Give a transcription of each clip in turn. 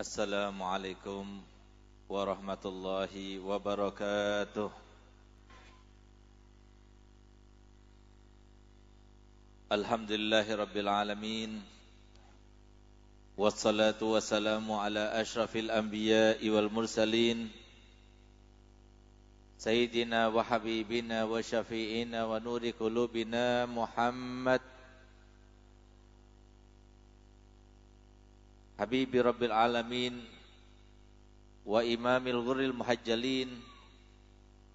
السلام عليكم ورحمة الله وبركاته الحمد لله رب العالمين والصلاة والسلام على أشرف الأنبياء والمرسلين سيدنا وحبيبنا وشفيئنا ونور قلوبنا محمد حبيبي رب العالمين وإمام الغر المحجلين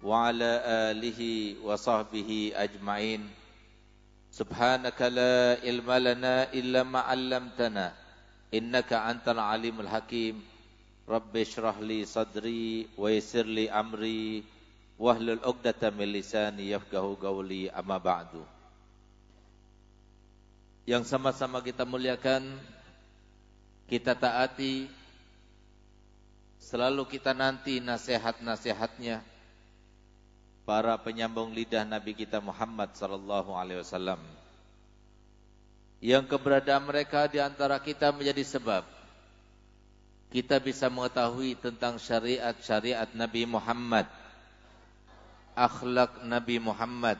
وعلى آله وصحبه أجمعين سبحانك لا علم لنا إلا ما علمتنا إنك أنت العليم الحكيم رب اشرح لي صدري ويسر لي أمري واهلل الأقدة من لساني يفقه قولي أما بعد Yang sama-sama kita muliakan kita taati, selalu kita nanti nasihat-nasihatnya para penyambung lidah Nabi kita Muhammad sallallahu alaihi wasallam. Yang keberadaan mereka di antara kita menjadi sebab kita bisa mengetahui tentang syariat-syariat Nabi Muhammad, akhlak Nabi Muhammad,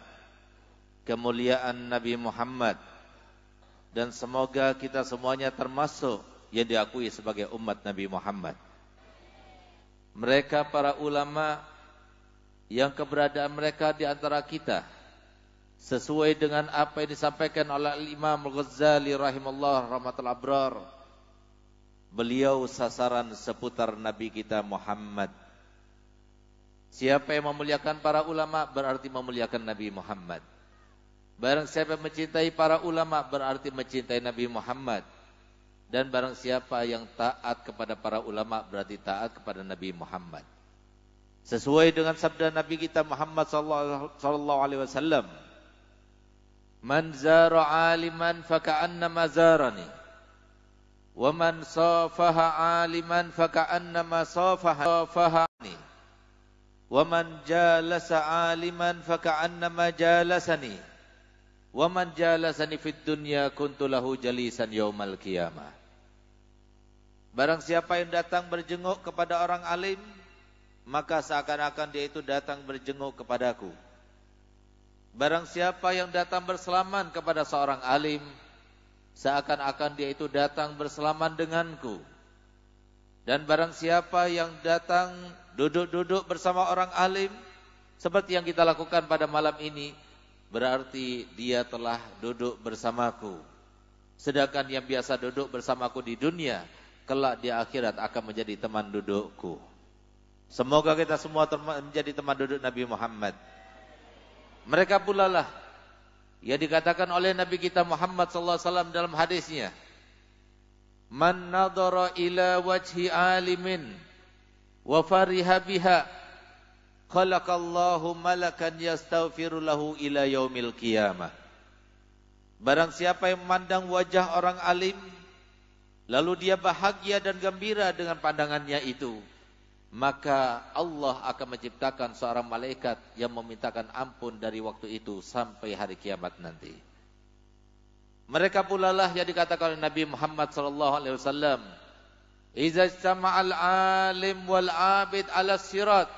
kemuliaan Nabi Muhammad, dan semoga kita semuanya termasuk yang diakui sebagai umat Nabi Muhammad. Mereka para ulama yang keberadaan mereka di antara kita sesuai dengan apa yang disampaikan oleh Imam Al-Ghazali rahimallahu rahmatul abrar. Beliau sasaran seputar Nabi kita Muhammad. Siapa yang memuliakan para ulama berarti memuliakan Nabi Muhammad. Barang siapa yang mencintai para ulama berarti mencintai Nabi Muhammad. Dan barang siapa yang taat kepada para ulama berarti taat kepada Nabi Muhammad. Sesuai dengan sabda Nabi kita Muhammad sallallahu alaihi wasallam. Man zara aliman faka'annama zarani. Wa man safaha aliman faka'annama safahani. Wa man jalasa aliman faka'annama jalasani. Wa man jalasani fid dunya kuntulahu jalisan yaumal qiyamah. Barang siapa yang datang berjenguk kepada orang alim, maka seakan-akan dia itu datang berjenguk kepadaku. Barang siapa yang datang berselaman kepada seorang alim, seakan-akan dia itu datang berselaman denganku. Dan barang siapa yang datang duduk-duduk bersama orang alim, seperti yang kita lakukan pada malam ini, berarti dia telah duduk bersamaku. Sedangkan yang biasa duduk bersamaku di dunia, kelak di akhirat akan menjadi teman dudukku. Semoga kita semua menjadi teman duduk Nabi Muhammad. Mereka pula lah yang dikatakan oleh Nabi kita Muhammad sallallahu alaihi wasallam dalam hadisnya. Man nadhara ila wajhi alimin wa fariha biha khalaqallahu malakan yastaghfiru lahu ila yaumil qiyamah. Barang siapa yang memandang wajah orang alim lalu dia bahagia dan gembira dengan pandangannya itu, maka Allah akan menciptakan seorang malaikat yang memintakan ampun dari waktu itu sampai hari kiamat nanti. Mereka pula lah yang dikatakan oleh Nabi Muhammad sallallahu alaihi wasallam, "Idza istama'al 'alim wal 'abid 'ala sirat"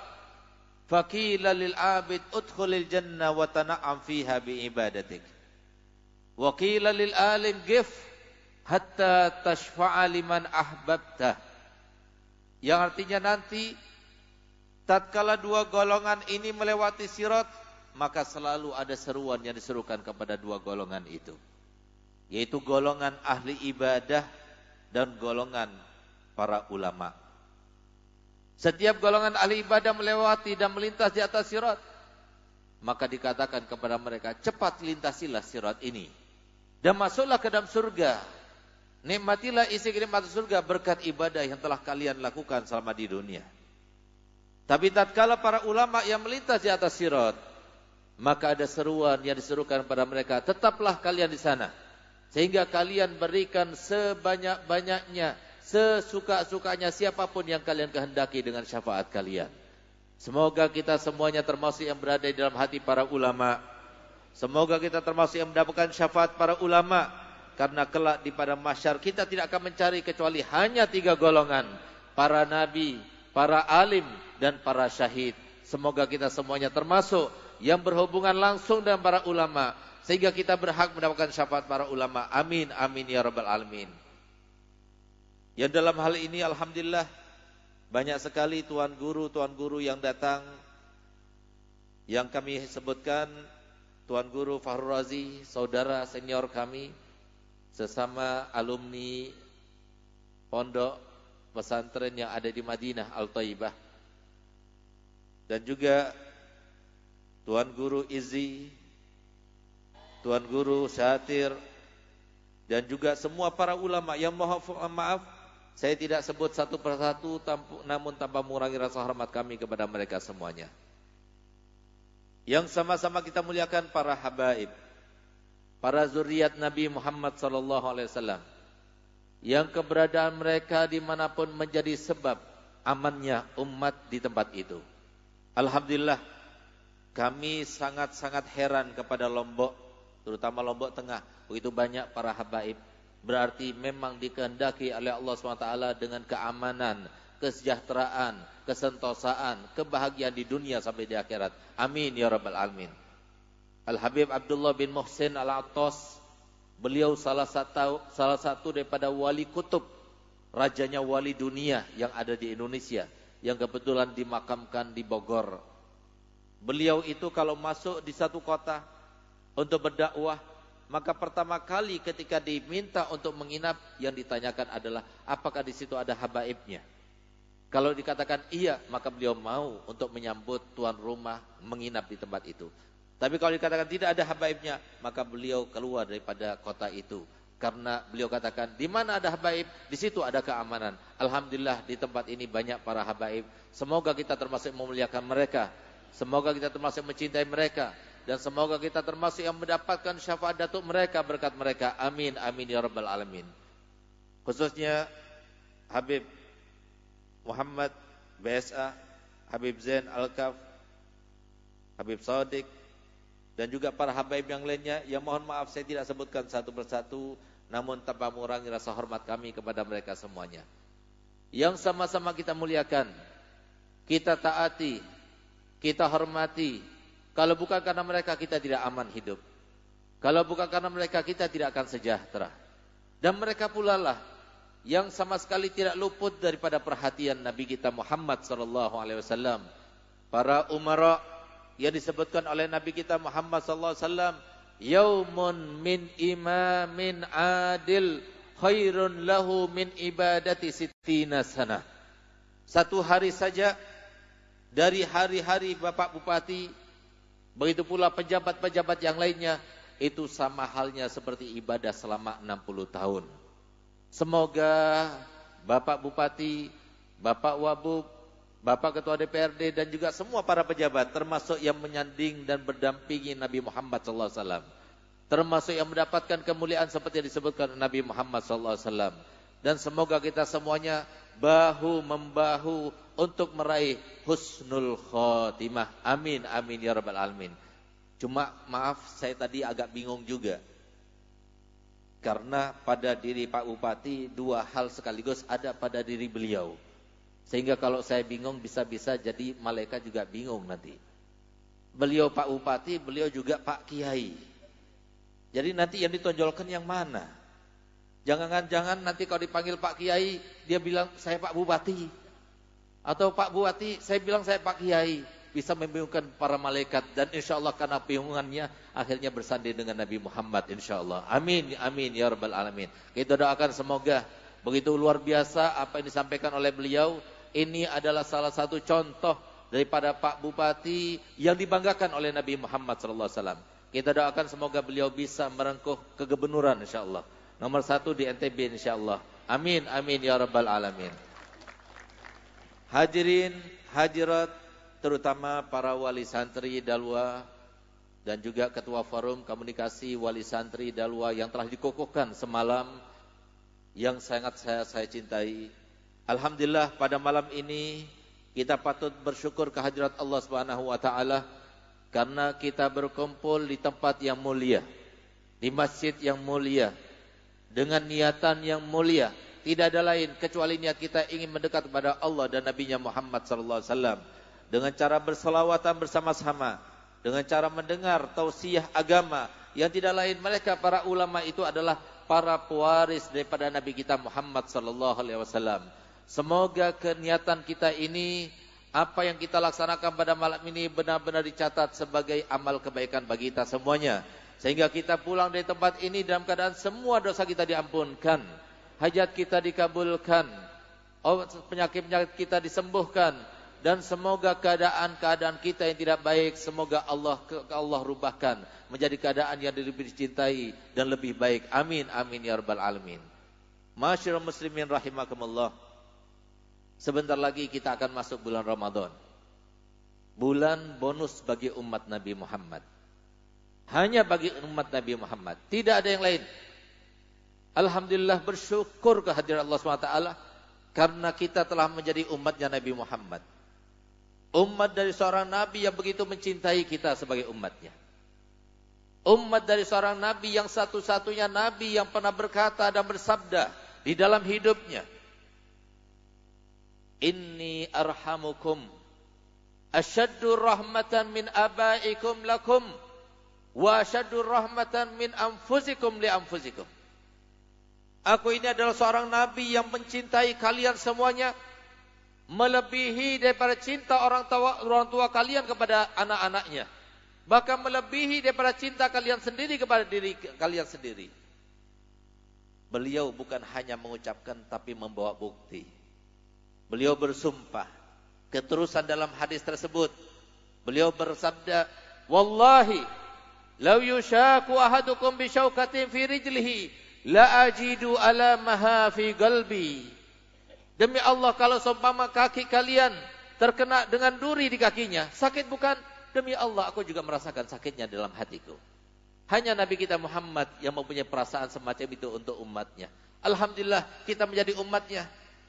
Faqila lil abid udkhulil jannah wa tana'am fiha bi ibadatik. Wa qila lil alim gif hatta tashfa'a liman ahbabtah. Yang artinya nanti tatkala dua golongan ini melewati sirat maka selalu ada seruan yang diserukan kepada dua golongan itu yaitu golongan ahli ibadah dan golongan para ulama. Setiap golongan ahli ibadah melewati dan melintas di atas sirat. Maka dikatakan kepada mereka, cepat lintasilah sirat ini. Dan masuklah ke dalam surga. Nikmatilah isi nikmat surga berkat ibadah yang telah kalian lakukan selama di dunia. Tapi tatkala para ulama yang melintas di atas sirat, maka ada seruan yang diserukan kepada mereka, tetaplah kalian di sana. Sehingga kalian berikan sebanyak-banyaknya sesuka-sukanya siapapun yang kalian kehendaki dengan syafaat kalian. Semoga kita semuanya termasuk yang berada di dalam hati para ulama. Semoga kita termasuk yang mendapatkan syafaat para ulama. Karena kelak di pada masyar kita tidak akan mencari kecuali hanya tiga golongan. Para nabi, para alim, dan para syahid. Semoga kita semuanya termasuk yang berhubungan langsung dengan para ulama. Sehingga kita berhak mendapatkan syafaat para ulama. Amin, amin ya rabbal alamin. Ya dalam hal ini alhamdulillah banyak sekali tuan guru, tuan guru yang datang yang kami sebutkan tuan guru Fahru Razi, saudara senior kami sesama alumni pondok pesantren yang ada di Madinah Al-Taibah. Dan juga tuan guru Izzi, tuan guru Syatir dan juga semua para ulama yang mohon maaf saya tidak sebut satu persatu namun tanpa mengurangi rasa hormat kami kepada mereka semuanya. Yang sama-sama kita muliakan para habaib, para zuriat Nabi Muhammad SAW, Yang keberadaan mereka dimanapun menjadi sebab amannya umat di tempat itu. Alhamdulillah kami sangat-sangat heran kepada Lombok, terutama Lombok Tengah, begitu banyak para habaib berarti memang dikehendaki oleh Allah SWT dengan keamanan, kesejahteraan, kesentosaan, kebahagiaan di dunia sampai di akhirat. Amin ya rabbal alamin. Al Habib Abdullah bin Muhsin Al Atos beliau salah satu salah satu daripada wali kutub rajanya wali dunia yang ada di Indonesia yang kebetulan dimakamkan di Bogor. Beliau itu kalau masuk di satu kota untuk berdakwah maka pertama kali ketika diminta untuk menginap, yang ditanyakan adalah apakah di situ ada habaibnya. Kalau dikatakan iya, maka beliau mau untuk menyambut tuan rumah menginap di tempat itu. Tapi kalau dikatakan tidak ada habaibnya, maka beliau keluar daripada kota itu. Karena beliau katakan, di mana ada habaib, di situ ada keamanan. Alhamdulillah di tempat ini banyak para habaib. Semoga kita termasuk memuliakan mereka. Semoga kita termasuk mencintai mereka dan semoga kita termasuk yang mendapatkan syafaat datuk mereka berkat mereka. Amin amin ya rabbal alamin. Khususnya Habib Muhammad BSA, Habib Zain Al-Kaf, Habib Sadiq dan juga para habaib yang lainnya yang mohon maaf saya tidak sebutkan satu persatu namun tanpa mengurangi rasa hormat kami kepada mereka semuanya. Yang sama-sama kita muliakan, kita taati, kita hormati, kalau bukan karena mereka kita tidak aman hidup. Kalau bukan karena mereka kita tidak akan sejahtera. Dan mereka pula lah yang sama sekali tidak luput daripada perhatian Nabi kita Muhammad sallallahu alaihi wasallam. Para umara yang disebutkan oleh Nabi kita Muhammad sallallahu alaihi wasallam, "Yaumun min imamin adil khairun lahu min ibadati sittina Satu hari saja dari hari-hari Bapak Bupati, Begitu pula pejabat-pejabat yang lainnya itu sama halnya seperti ibadah selama 60 tahun. Semoga Bapak Bupati, Bapak Wabub, Bapak Ketua DPRD dan juga semua para pejabat termasuk yang menyanding dan berdampingi Nabi Muhammad SAW. Termasuk yang mendapatkan kemuliaan seperti yang disebutkan Nabi Muhammad SAW. Dan semoga kita semuanya bahu membahu untuk meraih husnul khotimah. Amin, amin ya rabbal alamin. Cuma maaf saya tadi agak bingung juga. Karena pada diri Pak Bupati dua hal sekaligus ada pada diri beliau. Sehingga kalau saya bingung bisa-bisa jadi malaikat juga bingung nanti. Beliau Pak Bupati, beliau juga Pak Kiai. Jadi nanti yang ditonjolkan yang mana? Jangan-jangan nanti kalau dipanggil Pak Kiai, dia bilang saya Pak Bupati. Atau Pak Buati, saya bilang saya Pak Kiai, bisa membingungkan para malaikat dan insya Allah karena bingungannya akhirnya bersanding dengan Nabi Muhammad insya Allah. Amin, amin ya rabbal alamin. Kita doakan semoga begitu luar biasa apa yang disampaikan oleh beliau. Ini adalah salah satu contoh daripada Pak Bupati yang dibanggakan oleh Nabi Muhammad Sallallahu Alaihi Wasallam. Kita doakan semoga beliau bisa merengkuh kegubernuran, insya Allah. Nomor satu di NTB insya Allah. Amin, amin ya rabbal alamin. Hadirin, hadirat, terutama para wali santri dalwa dan juga ketua forum komunikasi wali santri dalwa yang telah dikokohkan semalam yang sangat saya saya cintai. Alhamdulillah pada malam ini kita patut bersyukur kehadirat Allah Subhanahu wa taala karena kita berkumpul di tempat yang mulia, di masjid yang mulia dengan niatan yang mulia tidak ada lain kecuali niat kita ingin mendekat kepada Allah dan Nabi-Nya Muhammad sallallahu alaihi wasallam dengan cara berselawatan bersama-sama, dengan cara mendengar tausiah agama yang tidak lain mereka para ulama itu adalah para pewaris daripada Nabi kita Muhammad sallallahu alaihi wasallam. Semoga keniatan kita ini apa yang kita laksanakan pada malam ini benar-benar dicatat sebagai amal kebaikan bagi kita semuanya. Sehingga kita pulang dari tempat ini dalam keadaan semua dosa kita diampunkan hajat kita dikabulkan, oh, penyakit-penyakit kita disembuhkan dan semoga keadaan-keadaan kita yang tidak baik semoga Allah Allah rubahkan menjadi keadaan yang lebih dicintai dan lebih baik. Amin amin ya rabbal alamin. Masyarul muslimin rahimakumullah. Sebentar lagi kita akan masuk bulan Ramadan. Bulan bonus bagi umat Nabi Muhammad. Hanya bagi umat Nabi Muhammad, tidak ada yang lain. Alhamdulillah bersyukur kehadiran Allah SWT karena kita telah menjadi umatnya Nabi Muhammad. Umat dari seorang Nabi yang begitu mencintai kita sebagai umatnya. Umat dari seorang Nabi yang satu-satunya Nabi yang pernah berkata dan bersabda di dalam hidupnya. Inni arhamukum asyaddu rahmatan min abaikum lakum wa asyaddu rahmatan min anfusikum li anfusikum. Aku ini adalah seorang nabi yang mencintai kalian semuanya melebihi daripada cinta orang tua orang tua kalian kepada anak-anaknya. Bahkan melebihi daripada cinta kalian sendiri kepada diri kalian sendiri. Beliau bukan hanya mengucapkan tapi membawa bukti. Beliau bersumpah. Keterusan dalam hadis tersebut. Beliau bersabda, "Wallahi, law yushaku ahadukum bi syaukatin fi rijlihi La ajidu maha fi galbi. Demi Allah kalau seumpama kaki kalian terkena dengan duri di kakinya, sakit bukan? Demi Allah aku juga merasakan sakitnya dalam hatiku. Hanya Nabi kita Muhammad yang mempunyai perasaan semacam itu untuk umatnya. Alhamdulillah kita menjadi umatnya.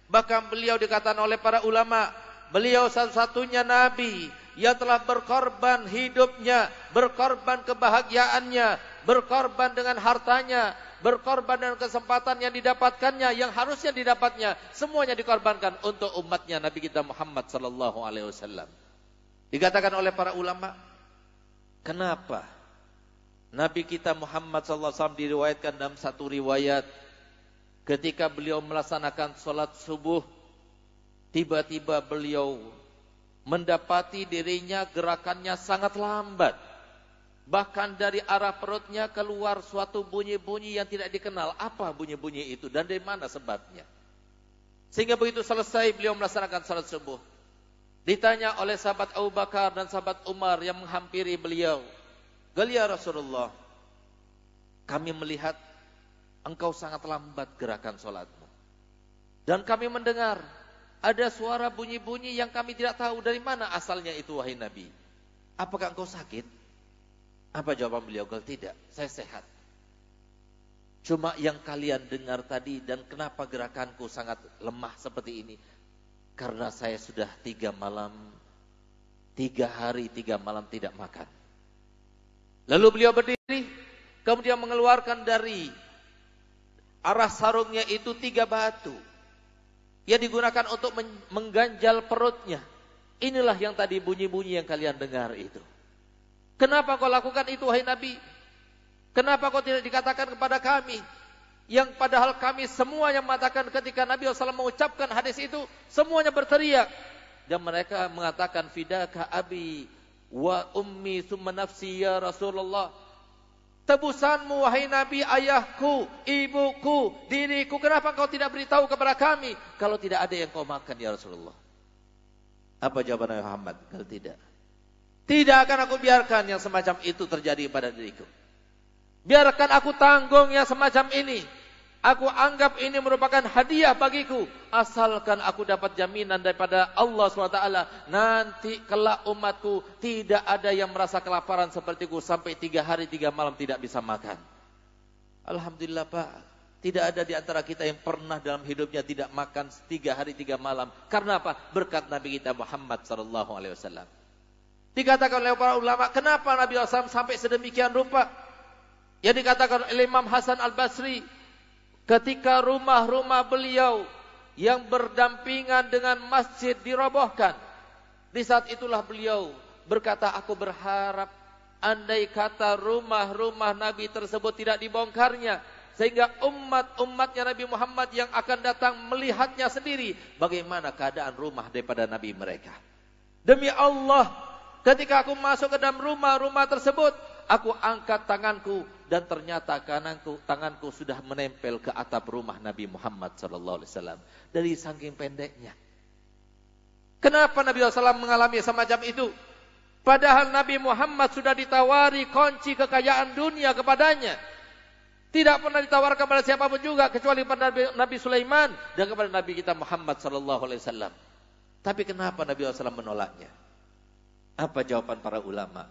Bahkan beliau dikatakan oleh para ulama, beliau satu-satunya Nabi yang telah berkorban hidupnya, berkorban kebahagiaannya, berkorban dengan hartanya, berkorban dengan kesempatan yang didapatkannya, yang harusnya didapatnya, semuanya dikorbankan untuk umatnya Nabi kita Muhammad sallallahu alaihi wasallam. Dikatakan oleh para ulama, kenapa Nabi kita Muhammad sallallahu alaihi wasallam diriwayatkan dalam satu riwayat ketika beliau melaksanakan solat subuh tiba-tiba beliau mendapati dirinya gerakannya sangat lambat Bahkan dari arah perutnya keluar suatu bunyi-bunyi yang tidak dikenal. Apa bunyi-bunyi itu dan dari mana sebabnya? Sehingga begitu selesai beliau melaksanakan salat subuh. Ditanya oleh sahabat Abu Bakar dan sahabat Umar yang menghampiri beliau. Galia Rasulullah, kami melihat engkau sangat lambat gerakan solatmu Dan kami mendengar ada suara bunyi-bunyi yang kami tidak tahu dari mana asalnya itu wahai Nabi. Apakah engkau sakit? Apa jawaban beliau? Kalau tidak, saya sehat. Cuma yang kalian dengar tadi dan kenapa gerakanku sangat lemah seperti ini. Karena saya sudah tiga malam, tiga hari, tiga malam tidak makan. Lalu beliau berdiri, kemudian mengeluarkan dari arah sarungnya itu tiga batu. Yang digunakan untuk mengganjal perutnya. Inilah yang tadi bunyi-bunyi yang kalian dengar itu. Kenapa kau lakukan itu wahai Nabi? Kenapa kau tidak dikatakan kepada kami? Yang padahal kami semua yang mengatakan ketika Nabi SAW mengucapkan hadis itu, semuanya berteriak. Dan mereka mengatakan, Fidaka abi wa ummi summa nafsi ya Rasulullah. Tebusanmu wahai Nabi, ayahku, ibuku, diriku. Kenapa kau tidak beritahu kepada kami? Kalau tidak ada yang kau makan ya Rasulullah. Apa jawaban Muhammad? Kalau tidak. Tidak akan aku biarkan yang semacam itu terjadi pada diriku. Biarkan aku tanggung yang semacam ini. Aku anggap ini merupakan hadiah bagiku. Asalkan aku dapat jaminan daripada Allah SWT. Nanti kelak umatku tidak ada yang merasa kelaparan sepertiku. Sampai tiga hari tiga malam tidak bisa makan. Alhamdulillah Pak. Tidak ada di antara kita yang pernah dalam hidupnya tidak makan tiga hari tiga malam. Karena apa? Berkat Nabi kita Muhammad SAW. Dikatakan oleh para ulama, kenapa Nabi SAW sampai sedemikian rupa? Yang dikatakan oleh Imam Hasan Al-Basri, ketika rumah-rumah beliau yang berdampingan dengan masjid dirobohkan. Di saat itulah beliau berkata, aku berharap andai kata rumah-rumah Nabi tersebut tidak dibongkarnya. Sehingga umat-umatnya Nabi Muhammad yang akan datang melihatnya sendiri. Bagaimana keadaan rumah daripada Nabi mereka. Demi Allah, Ketika aku masuk ke dalam rumah-rumah tersebut, aku angkat tanganku dan ternyata kananku tanganku sudah menempel ke atap rumah Nabi Muhammad Shallallahu alaihi wasallam dari saking pendeknya. Kenapa Nabi Wasallam mengalami semacam itu? Padahal Nabi Muhammad sudah ditawari kunci kekayaan dunia kepadanya. Tidak pernah ditawarkan kepada siapapun juga kecuali kepada Nabi, Sulaiman dan kepada Nabi kita Muhammad Shallallahu alaihi wasallam. Tapi kenapa Nabi Wasallam menolaknya? Apa jawaban para ulama?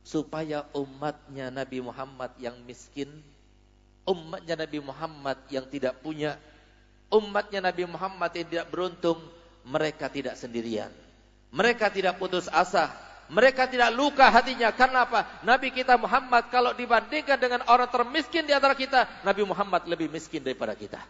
Supaya umatnya Nabi Muhammad yang miskin, umatnya Nabi Muhammad yang tidak punya, umatnya Nabi Muhammad yang tidak beruntung, mereka tidak sendirian. Mereka tidak putus asa, mereka tidak luka hatinya. Karena apa? Nabi kita Muhammad kalau dibandingkan dengan orang termiskin di antara kita, Nabi Muhammad lebih miskin daripada kita.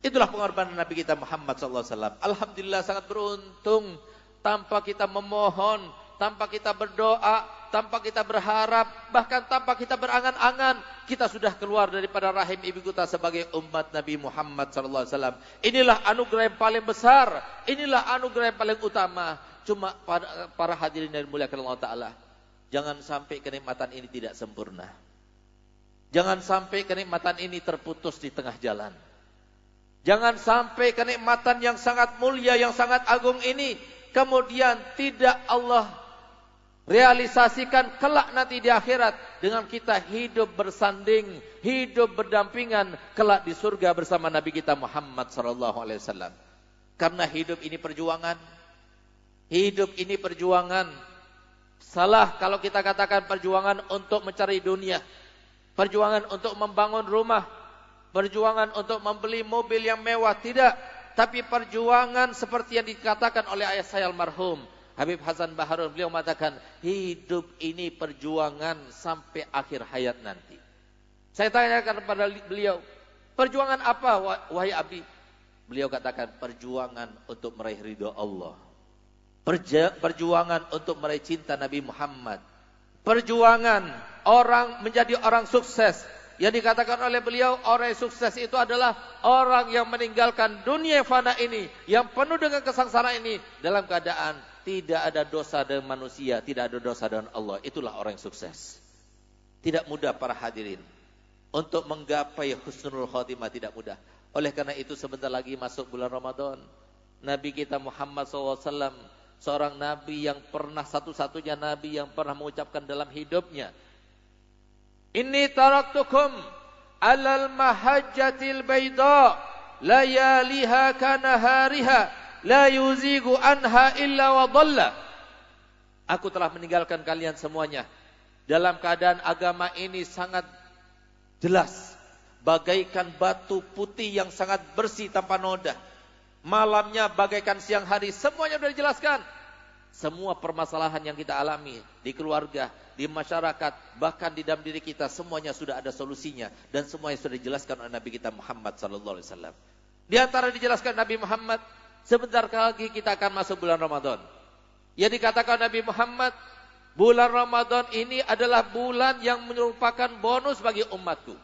Itulah pengorbanan Nabi kita Muhammad SAW. Alhamdulillah sangat beruntung tanpa kita memohon, tanpa kita berdoa, tanpa kita berharap, bahkan tanpa kita berangan-angan, kita sudah keluar daripada rahim ibu kita sebagai umat Nabi Muhammad SAW. Inilah anugerah yang paling besar, inilah anugerah yang paling utama. Cuma para, para hadirin dan mulia Allah taala, jangan sampai kenikmatan ini tidak sempurna. Jangan sampai kenikmatan ini terputus di tengah jalan. Jangan sampai kenikmatan yang sangat mulia, yang sangat agung ini kemudian tidak Allah realisasikan kelak nanti di akhirat dengan kita hidup bersanding, hidup berdampingan kelak di surga bersama Nabi kita Muhammad sallallahu alaihi wasallam. Karena hidup ini perjuangan. Hidup ini perjuangan. Salah kalau kita katakan perjuangan untuk mencari dunia. Perjuangan untuk membangun rumah, perjuangan untuk membeli mobil yang mewah tidak tapi perjuangan seperti yang dikatakan oleh ayah saya almarhum Habib Hasan Baharun beliau mengatakan hidup ini perjuangan sampai akhir hayat nanti. Saya tanyakan kepada beliau, perjuangan apa wahai Abi? Beliau katakan perjuangan untuk meraih ridho Allah. perjuangan untuk meraih cinta Nabi Muhammad. Perjuangan orang menjadi orang sukses yang dikatakan oleh beliau orang yang sukses itu adalah orang yang meninggalkan dunia fana ini yang penuh dengan kesengsaraan ini dalam keadaan tidak ada dosa dengan manusia, tidak ada dosa dengan Allah. Itulah orang yang sukses. Tidak mudah para hadirin untuk menggapai husnul khotimah tidak mudah. Oleh karena itu sebentar lagi masuk bulan Ramadan. Nabi kita Muhammad SAW seorang nabi yang pernah satu-satunya nabi yang pernah mengucapkan dalam hidupnya Inni taraktukum alal mahajjatil bayda layaliha kanahariha la yuzigu anha illa wa dhalla. Aku telah meninggalkan kalian semuanya dalam keadaan agama ini sangat jelas bagaikan batu putih yang sangat bersih tanpa noda. Malamnya bagaikan siang hari, semuanya sudah dijelaskan semua permasalahan yang kita alami di keluarga, di masyarakat, bahkan di dalam diri kita semuanya sudah ada solusinya dan semuanya sudah dijelaskan oleh Nabi kita Muhammad sallallahu alaihi wasallam. Di antara dijelaskan Nabi Muhammad, sebentar lagi kita akan masuk bulan Ramadan. Ya dikatakan Nabi Muhammad, bulan Ramadan ini adalah bulan yang merupakan bonus bagi umatku.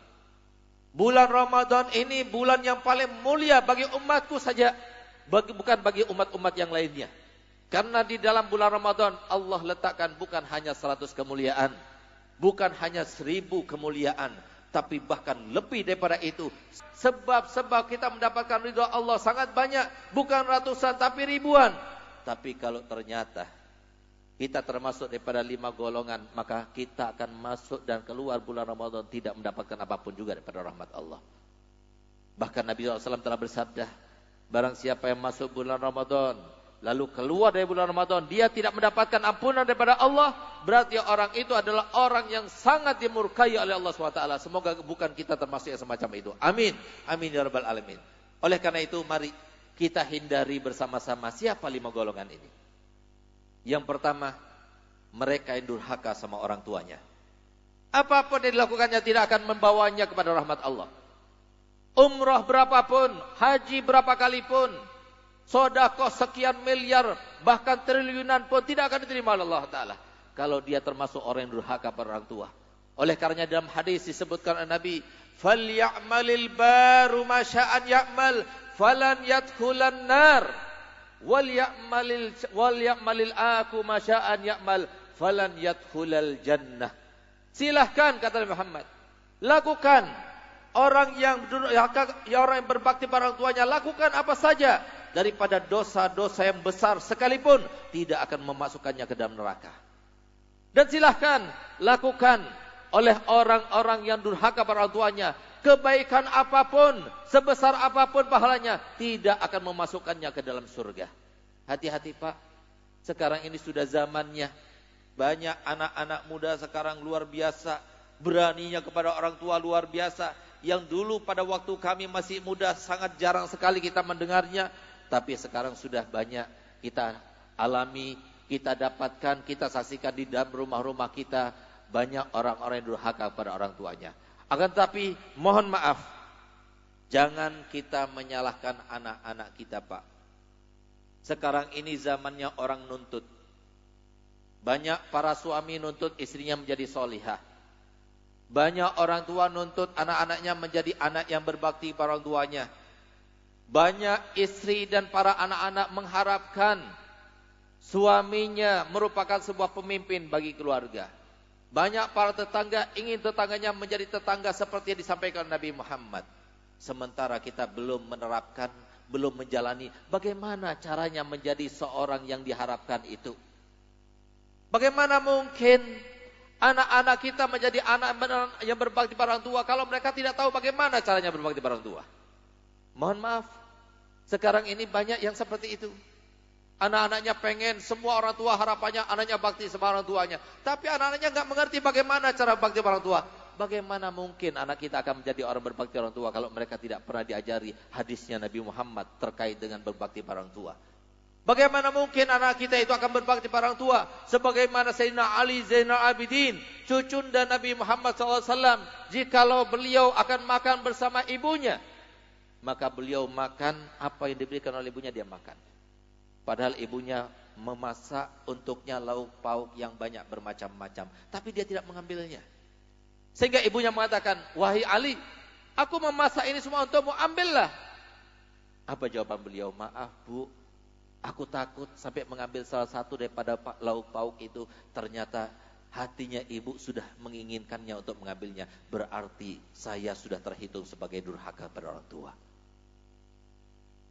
Bulan Ramadan ini bulan yang paling mulia bagi umatku saja, bukan bagi umat-umat yang lainnya. Karena di dalam bulan Ramadan Allah letakkan bukan hanya seratus kemuliaan. Bukan hanya seribu kemuliaan. Tapi bahkan lebih daripada itu. Sebab-sebab kita mendapatkan ridho Allah sangat banyak. Bukan ratusan tapi ribuan. Tapi kalau ternyata kita termasuk daripada lima golongan, maka kita akan masuk dan keluar bulan Ramadan tidak mendapatkan apapun juga daripada rahmat Allah. Bahkan Nabi SAW telah bersabda, barang siapa yang masuk bulan Ramadan lalu keluar dari bulan Ramadan dia tidak mendapatkan ampunan daripada Allah berarti orang itu adalah orang yang sangat dimurkai oleh Allah SWT semoga bukan kita termasuk yang semacam itu amin amin ya rabbal alamin oleh karena itu mari kita hindari bersama-sama siapa lima golongan ini yang pertama mereka yang durhaka sama orang tuanya apapun yang dilakukannya tidak akan membawanya kepada rahmat Allah umrah berapapun haji berapa kali pun Sodakoh sekian miliar, bahkan triliunan pun tidak akan diterima oleh Allah Ta'ala. Kalau dia termasuk orang yang durhaka pada orang tua. Oleh karenanya dalam hadis disebutkan oleh Nabi, فَلْيَعْمَلِ الْبَارُ مَا شَاءَنْ يَعْمَلْ فَلَنْ يَدْخُلَ النَّارِ وَلْيَعْمَلِ وَلْيَعْمَلِ الْآكُ مَا شَاءَنْ يَعْمَلْ فَلَنْ يَدْخُلَ الْجَنَّةِ Silahkan kata Nabi Muhammad. Lakukan orang yang ya orang yang berbakti pada orang tuanya lakukan apa saja daripada dosa-dosa yang besar sekalipun tidak akan memasukkannya ke dalam neraka. Dan silahkan lakukan oleh orang-orang yang durhaka para orang tuanya. Kebaikan apapun, sebesar apapun pahalanya, tidak akan memasukkannya ke dalam surga. Hati-hati pak, sekarang ini sudah zamannya. Banyak anak-anak muda sekarang luar biasa. Beraninya kepada orang tua luar biasa. Yang dulu pada waktu kami masih muda sangat jarang sekali kita mendengarnya tapi sekarang sudah banyak kita alami, kita dapatkan, kita saksikan di dalam rumah-rumah kita banyak orang-orang yang durhaka kepada orang tuanya. Akan tetapi mohon maaf, jangan kita menyalahkan anak-anak kita, Pak. Sekarang ini zamannya orang nuntut. Banyak para suami nuntut istrinya menjadi solihah. Banyak orang tua nuntut anak-anaknya menjadi anak yang berbakti pada orang tuanya. Banyak istri dan para anak-anak mengharapkan suaminya merupakan sebuah pemimpin bagi keluarga. Banyak para tetangga ingin tetangganya menjadi tetangga seperti yang disampaikan Nabi Muhammad. Sementara kita belum menerapkan, belum menjalani bagaimana caranya menjadi seorang yang diharapkan itu. Bagaimana mungkin anak-anak kita menjadi anak yang berbakti pada orang tua kalau mereka tidak tahu bagaimana caranya berbakti pada orang tua? Mohon maaf, sekarang ini banyak yang seperti itu. Anak-anaknya pengen, semua orang tua harapannya anaknya bakti sama orang tuanya. Tapi anak-anaknya nggak mengerti bagaimana cara bakti orang tua. Bagaimana mungkin anak kita akan menjadi orang berbakti orang tua kalau mereka tidak pernah diajari hadisnya Nabi Muhammad terkait dengan berbakti orang tua. Bagaimana mungkin anak kita itu akan berbakti pada orang tua? Sebagaimana Sayyidina Ali Zainal Abidin, cucunda Nabi Muhammad SAW, jikalau beliau akan makan bersama ibunya, maka beliau makan apa yang diberikan oleh ibunya dia makan. Padahal ibunya memasak untuknya lauk pauk yang banyak bermacam-macam, tapi dia tidak mengambilnya. Sehingga ibunya mengatakan, "Wahai Ali, aku memasak ini semua untukmu, ambillah." Apa jawaban beliau? "Maaf, Bu. Aku takut sampai mengambil salah satu daripada lauk pauk itu, ternyata hatinya ibu sudah menginginkannya untuk mengambilnya. Berarti saya sudah terhitung sebagai durhaka pada orang tua."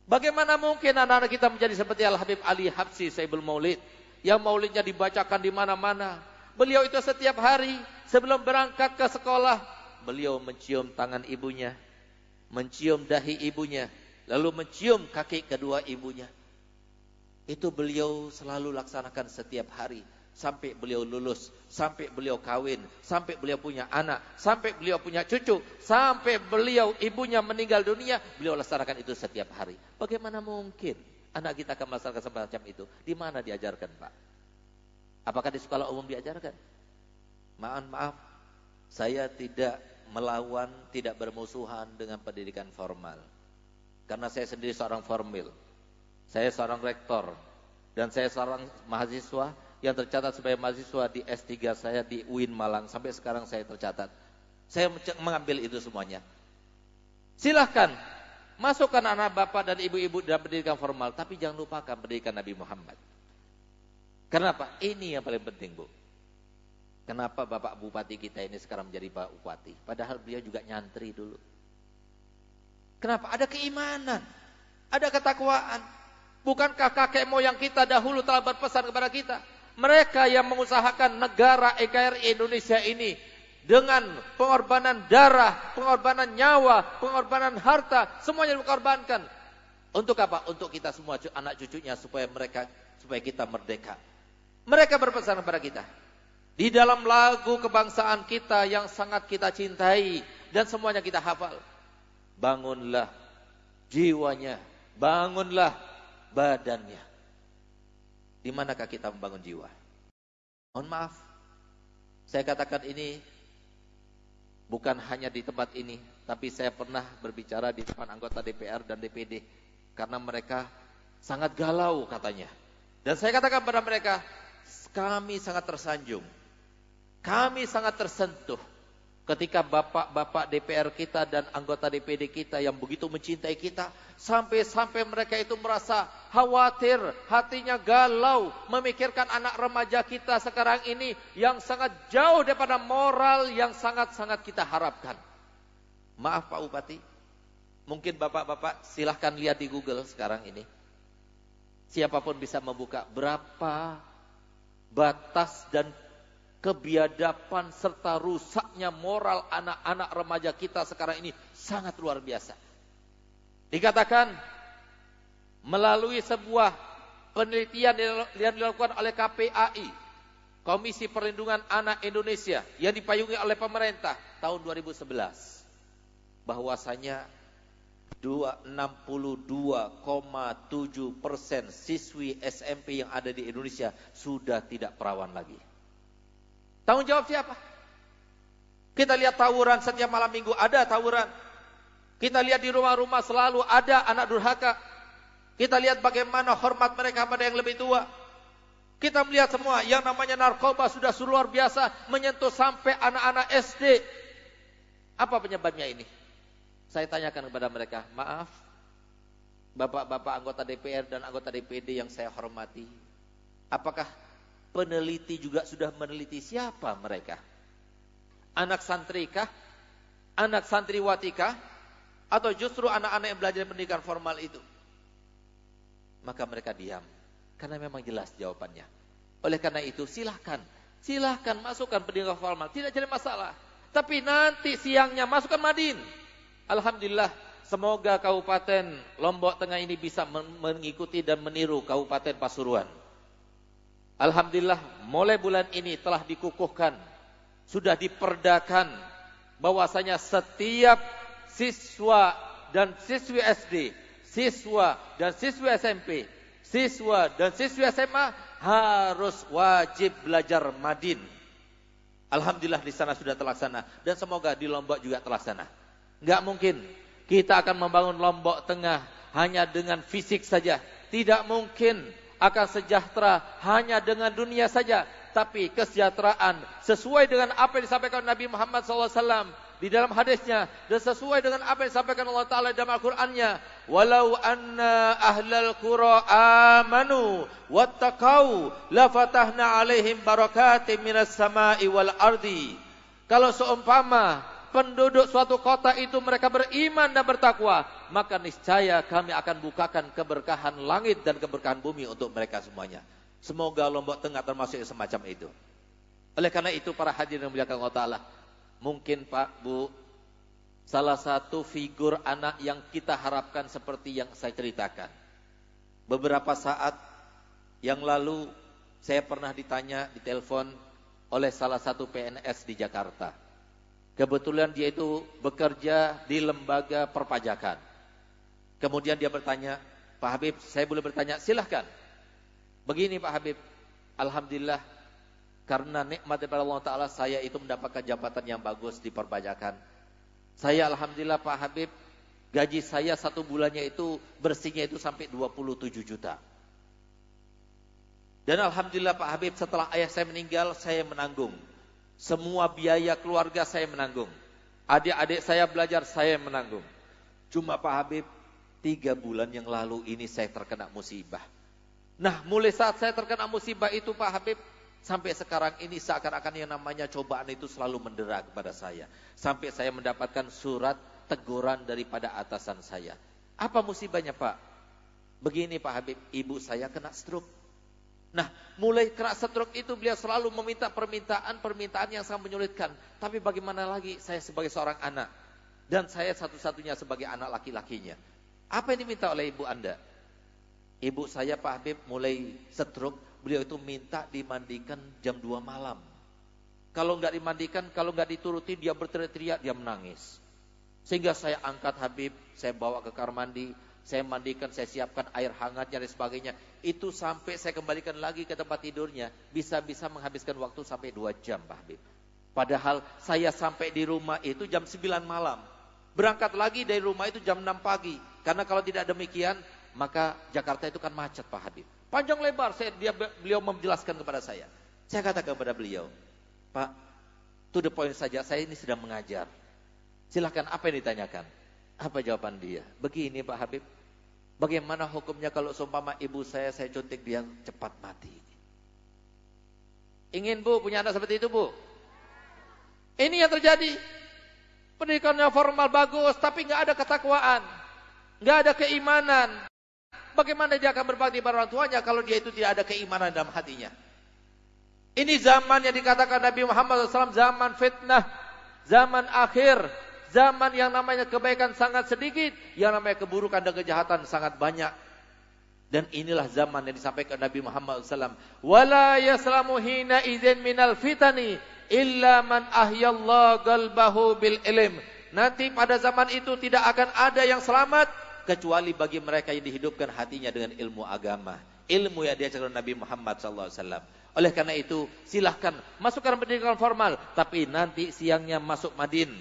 Bagaimana mungkin anak-anak kita menjadi seperti Al-Habib Ali Habsi Saibul Maulid. Yang maulidnya dibacakan di mana-mana. Beliau itu setiap hari sebelum berangkat ke sekolah. Beliau mencium tangan ibunya. Mencium dahi ibunya. Lalu mencium kaki kedua ibunya. Itu beliau selalu laksanakan setiap hari sampai beliau lulus, sampai beliau kawin, sampai beliau punya anak, sampai beliau punya cucu, sampai beliau ibunya meninggal dunia, beliau lestarikan itu setiap hari. Bagaimana mungkin anak kita akan melaksanakan semacam itu? Di mana diajarkan, Pak? Apakah di sekolah umum diajarkan? Maaf, maaf. Saya tidak melawan, tidak bermusuhan dengan pendidikan formal. Karena saya sendiri seorang formil. Saya seorang rektor dan saya seorang mahasiswa yang tercatat sebagai mahasiswa di S3 saya di UIN Malang. Sampai sekarang saya tercatat. Saya mengambil itu semuanya. Silahkan masukkan anak bapak dan ibu-ibu dalam pendidikan formal. Tapi jangan lupakan pendidikan Nabi Muhammad. Kenapa? Ini yang paling penting Bu. Kenapa Bapak Bupati kita ini sekarang menjadi Pak Bupati? Padahal beliau juga nyantri dulu. Kenapa? Ada keimanan. Ada ketakwaan. Bukankah kakek moyang kita dahulu telah berpesan kepada kita? Mereka yang mengusahakan negara NKRI e Indonesia ini dengan pengorbanan darah, pengorbanan nyawa, pengorbanan harta, semuanya dikorbankan. Untuk apa? Untuk kita semua anak cucunya supaya mereka supaya kita merdeka. Mereka berpesan kepada kita. Di dalam lagu kebangsaan kita yang sangat kita cintai dan semuanya kita hafal. Bangunlah jiwanya, bangunlah badannya. Di manakah kita membangun jiwa? Mohon maaf, saya katakan ini bukan hanya di tempat ini, tapi saya pernah berbicara di depan anggota DPR dan DPD karena mereka sangat galau katanya. Dan saya katakan pada mereka, kami sangat tersanjung. Kami sangat tersentuh Ketika bapak-bapak DPR kita dan anggota DPD kita yang begitu mencintai kita, sampai-sampai mereka itu merasa khawatir, hatinya galau, memikirkan anak remaja kita sekarang ini yang sangat jauh daripada moral yang sangat-sangat kita harapkan. Maaf Pak Bupati, mungkin bapak-bapak silahkan lihat di Google sekarang ini. Siapapun bisa membuka berapa batas dan kebiadaban serta rusaknya moral anak-anak remaja kita sekarang ini sangat luar biasa. Dikatakan melalui sebuah penelitian yang dilakukan oleh KPAI, Komisi Perlindungan Anak Indonesia yang dipayungi oleh pemerintah tahun 2011 bahwasanya 62,7 persen siswi SMP yang ada di Indonesia sudah tidak perawan lagi. Tanggung jawab siapa? Kita lihat tawuran setiap malam minggu ada tawuran. Kita lihat di rumah-rumah selalu ada anak durhaka. Kita lihat bagaimana hormat mereka pada yang lebih tua. Kita melihat semua yang namanya narkoba sudah luar biasa menyentuh sampai anak-anak SD. Apa penyebabnya ini? Saya tanyakan kepada mereka, maaf Bapak-bapak anggota DPR dan anggota DPD yang saya hormati. Apakah Peneliti juga sudah meneliti siapa mereka? Anak santrikah? Anak santriwatikah? Atau justru anak-anak yang belajar pendidikan formal itu? Maka mereka diam. Karena memang jelas jawabannya. Oleh karena itu silahkan. Silahkan masukkan pendidikan formal. Tidak jadi masalah. Tapi nanti siangnya masukkan Madin. Alhamdulillah Semoga Kabupaten Lombok Tengah ini bisa mengikuti dan meniru Kabupaten Pasuruan. Alhamdulillah mulai bulan ini telah dikukuhkan, sudah diperdakan bahwasanya setiap siswa dan siswi SD, siswa dan siswi SMP, siswa dan siswi SMA harus wajib belajar madin. Alhamdulillah di sana sudah terlaksana dan semoga di Lombok juga terlaksana. Enggak mungkin kita akan membangun Lombok Tengah hanya dengan fisik saja. Tidak mungkin akan sejahtera hanya dengan dunia saja. Tapi kesejahteraan sesuai dengan apa yang disampaikan Nabi Muhammad SAW di dalam hadisnya dan sesuai dengan apa yang disampaikan Allah Taala dalam Al-Qur'annya walau anna ahlul qura amanu wattaqau la fatahna alaihim barakatim minas samai ardi kalau seumpama penduduk suatu kota itu mereka beriman dan bertakwa, maka niscaya kami akan bukakan keberkahan langit dan keberkahan bumi untuk mereka semuanya. Semoga Lombok Tengah termasuk semacam itu. Oleh karena itu para hadirin muliakan Allah Ta'ala, mungkin Pak, Bu, salah satu figur anak yang kita harapkan seperti yang saya ceritakan. Beberapa saat yang lalu saya pernah ditanya di telepon oleh salah satu PNS di Jakarta. Kebetulan dia itu bekerja di lembaga perpajakan. Kemudian dia bertanya, Pak Habib, saya boleh bertanya? Silahkan. Begini Pak Habib, Alhamdulillah karena nikmat daripada Allah Ta'ala saya itu mendapatkan jabatan yang bagus di perpajakan. Saya Alhamdulillah Pak Habib, gaji saya satu bulannya itu bersihnya itu sampai 27 juta. Dan Alhamdulillah Pak Habib setelah ayah saya meninggal, saya menanggung semua biaya keluarga saya menanggung. Adik-adik saya belajar saya menanggung. Cuma Pak Habib, tiga bulan yang lalu ini saya terkena musibah. Nah mulai saat saya terkena musibah itu Pak Habib, Sampai sekarang ini seakan-akan yang namanya cobaan itu selalu mendera kepada saya. Sampai saya mendapatkan surat teguran daripada atasan saya. Apa musibahnya Pak? Begini Pak Habib, ibu saya kena stroke. Nah, mulai kerak setruk itu beliau selalu meminta permintaan-permintaan yang sangat menyulitkan. Tapi bagaimana lagi saya sebagai seorang anak dan saya satu-satunya sebagai anak laki-lakinya. Apa yang diminta oleh ibu Anda? Ibu saya Pak Habib mulai setruk, beliau itu minta dimandikan jam 2 malam. Kalau nggak dimandikan, kalau nggak dituruti dia berteriak-teriak, dia menangis. Sehingga saya angkat Habib, saya bawa ke kamar mandi, saya mandikan, saya siapkan air hangatnya dan sebagainya. Itu sampai saya kembalikan lagi ke tempat tidurnya. Bisa-bisa menghabiskan waktu sampai dua jam, Pak Habib. Padahal saya sampai di rumah itu jam 9 malam. Berangkat lagi dari rumah itu jam 6 pagi. Karena kalau tidak demikian, maka Jakarta itu kan macet Pak Habib. Panjang lebar saya dia beliau menjelaskan kepada saya. Saya katakan kepada beliau, Pak, to the point saja, saya ini sedang mengajar. Silahkan apa yang ditanyakan? Apa jawaban dia? Begini Pak Habib, bagaimana hukumnya kalau seumpama ibu saya saya cuntik dia cepat mati? Ingin bu punya anak seperti itu bu? Ini yang terjadi. Pendidikannya formal bagus, tapi nggak ada ketakwaan, nggak ada keimanan. Bagaimana dia akan berbakti pada orang tuanya kalau dia itu tidak ada keimanan dalam hatinya? Ini zaman yang dikatakan Nabi Muhammad SAW zaman fitnah, zaman akhir, Zaman yang namanya kebaikan sangat sedikit, yang namanya keburukan dan kejahatan sangat banyak. Dan inilah zaman yang disampaikan Nabi Muhammad SAW. Wala yaslamu hina izin minal fitani illa man ahyallah galbahu bil ilm. Nanti pada zaman itu tidak akan ada yang selamat kecuali bagi mereka yang dihidupkan hatinya dengan ilmu agama, ilmu yang diajarkan Nabi Muhammad SAW. Oleh karena itu, silahkan masukkan pendidikan formal, tapi nanti siangnya masuk madin.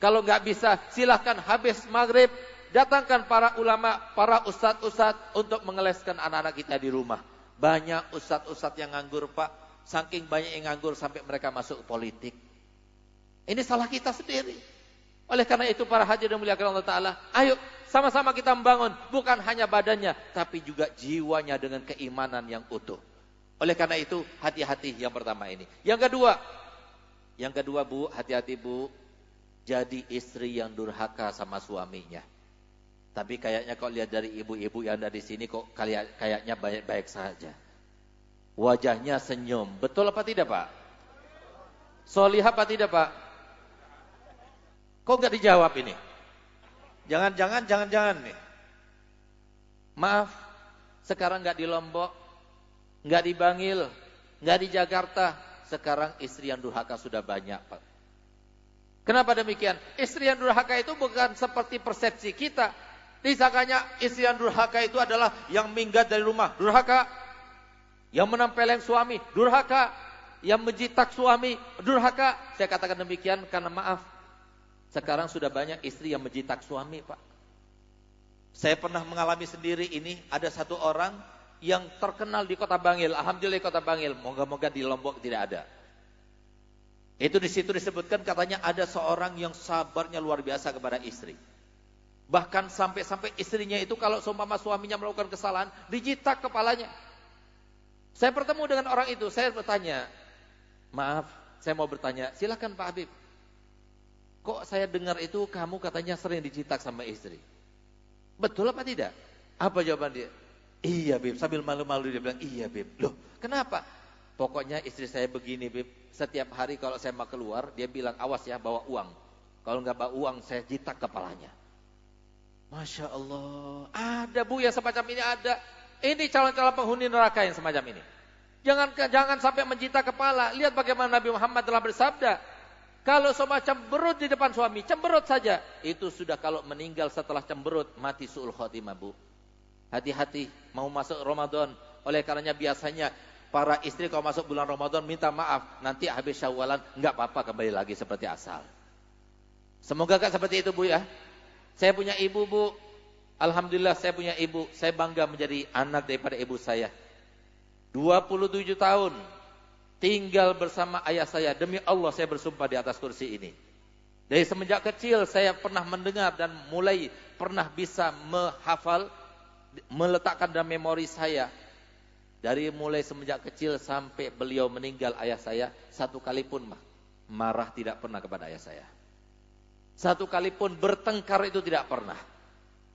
Kalau nggak bisa, silahkan habis maghrib datangkan para ulama, para ustad-ustad untuk mengeleskan anak-anak kita di rumah. Banyak ustad-ustad yang nganggur pak, saking banyak yang nganggur sampai mereka masuk politik. Ini salah kita sendiri. Oleh karena itu para haji dan mulia Allah Ta'ala, ayo sama-sama kita membangun bukan hanya badannya, tapi juga jiwanya dengan keimanan yang utuh. Oleh karena itu, hati-hati yang pertama ini. Yang kedua, yang kedua bu, hati-hati bu, jadi istri yang durhaka sama suaminya. Tapi kayaknya kok lihat dari ibu-ibu yang ada di sini kok kayak, kayaknya baik-baik saja. Wajahnya senyum. Betul apa tidak Pak? Solihah apa tidak Pak? Kok nggak dijawab ini? Jangan-jangan, jangan-jangan nih. Maaf, sekarang nggak di Lombok, nggak di Bangil, nggak di Jakarta. Sekarang istri yang durhaka sudah banyak Pak. Kenapa demikian? Istri yang durhaka itu bukan seperti persepsi kita. Disangkanya istri yang durhaka itu adalah yang minggat dari rumah. Durhaka. Yang menempeleng suami. Durhaka. Yang menjitak suami. Durhaka. Saya katakan demikian karena maaf. Sekarang sudah banyak istri yang menjitak suami Pak. Saya pernah mengalami sendiri ini. Ada satu orang yang terkenal di kota Bangil. Alhamdulillah kota Bangil. Moga-moga di Lombok tidak ada itu di situ disebutkan katanya ada seorang yang sabarnya luar biasa kepada istri. Bahkan sampai-sampai istrinya itu kalau seumpama suaminya melakukan kesalahan, dijitak kepalanya. Saya bertemu dengan orang itu, saya bertanya, maaf, saya mau bertanya, silahkan Pak Habib. Kok saya dengar itu kamu katanya sering dicitak sama istri? Betul apa tidak? Apa jawaban dia? Iya Bib, sambil malu-malu dia bilang, iya Bib. Loh, kenapa? Pokoknya istri saya begini, Bib. Setiap hari kalau saya mau keluar, dia bilang, awas ya, bawa uang. Kalau nggak bawa uang, saya jitak kepalanya. Masya Allah. Ada bu yang semacam ini ada. Ini calon-calon penghuni neraka yang semacam ini. Jangan jangan sampai mencita kepala. Lihat bagaimana Nabi Muhammad telah bersabda. Kalau semacam cemberut di depan suami, cemberut saja. Itu sudah kalau meninggal setelah cemberut, mati su'ul khotimah bu. Hati-hati, mau masuk Ramadan. Oleh karenanya biasanya para istri kalau masuk bulan Ramadan minta maaf, nanti habis syawalan nggak apa-apa kembali lagi seperti asal. Semoga gak seperti itu Bu ya. Saya punya ibu Bu, Alhamdulillah saya punya ibu, saya bangga menjadi anak daripada ibu saya. 27 tahun tinggal bersama ayah saya, demi Allah saya bersumpah di atas kursi ini. Dari semenjak kecil saya pernah mendengar dan mulai pernah bisa menghafal, meletakkan dalam memori saya dari mulai semenjak kecil sampai beliau meninggal ayah saya, satu kali pun mah, marah tidak pernah kepada ayah saya. Satu kali pun bertengkar itu tidak pernah.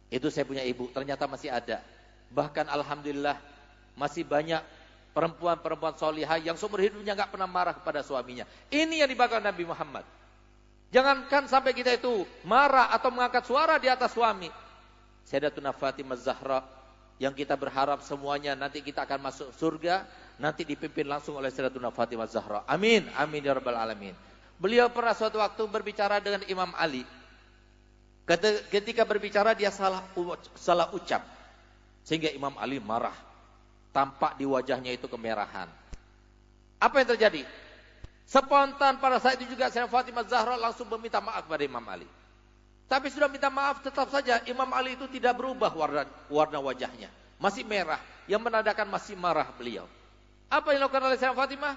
Itu saya punya ibu, ternyata masih ada. Bahkan Alhamdulillah masih banyak perempuan-perempuan solihah yang seumur hidupnya nggak pernah marah kepada suaminya. Ini yang dibakar Nabi Muhammad. Jangankan sampai kita itu marah atau mengangkat suara di atas suami. Sayyidatuna Fatimah Zahra yang kita berharap semuanya nanti kita akan masuk surga, nanti dipimpin langsung oleh Sayyidatuna Fatimah Zahra. Amin, amin ya rabbal alamin. Beliau pernah suatu waktu berbicara dengan Imam Ali. Ketika berbicara dia salah salah ucap. Sehingga Imam Ali marah. Tampak di wajahnya itu kemerahan. Apa yang terjadi? Spontan pada saat itu juga Sayyidatuna Fatimah Zahra langsung meminta maaf kepada Imam Ali. Tapi sudah minta maaf tetap saja Imam Ali itu tidak berubah warna, warna wajahnya. Masih merah. Yang menandakan masih marah beliau. Apa yang dilakukan oleh Sayyidah Fatimah?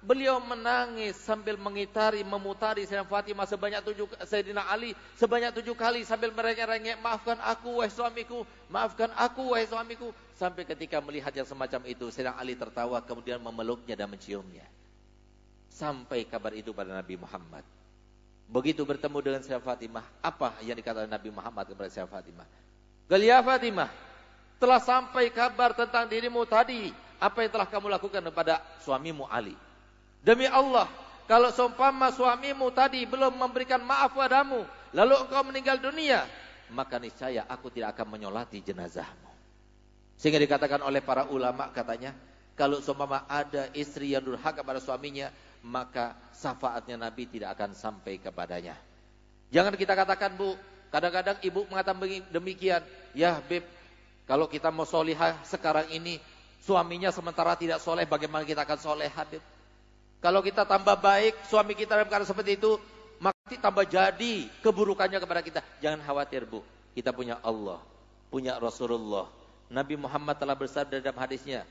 Beliau menangis sambil mengitari, memutari Sayyidah Fatimah sebanyak tujuh, Sayyidina Ali sebanyak tujuh kali sambil merengek-rengek, maafkan aku wahai suamiku, maafkan aku wahai suamiku. Sampai ketika melihat yang semacam itu, Sayyidina Ali tertawa kemudian memeluknya dan menciumnya. Sampai kabar itu pada Nabi Muhammad Begitu bertemu dengan Sayyidah Fatimah, apa yang dikatakan Nabi Muhammad kepada Sayyidah Fatimah? Galia ya Fatimah, telah sampai kabar tentang dirimu tadi, apa yang telah kamu lakukan kepada suamimu Ali. Demi Allah, kalau seumpama suamimu tadi belum memberikan maaf padamu, lalu engkau meninggal dunia, maka niscaya aku tidak akan menyolati jenazahmu. Sehingga dikatakan oleh para ulama katanya, kalau seumpama ada istri yang durhaka pada suaminya, maka syafaatnya Nabi tidak akan sampai kepadanya. Jangan kita katakan bu, kadang-kadang ibu mengatakan demikian, ya Bib, kalau kita mau solihah sekarang ini, suaminya sementara tidak soleh, bagaimana kita akan soleh Habib? Kalau kita tambah baik, suami kita dalam keadaan seperti itu, maka tambah jadi keburukannya kepada kita. Jangan khawatir bu, kita punya Allah, punya Rasulullah. Nabi Muhammad telah bersabda dalam hadisnya,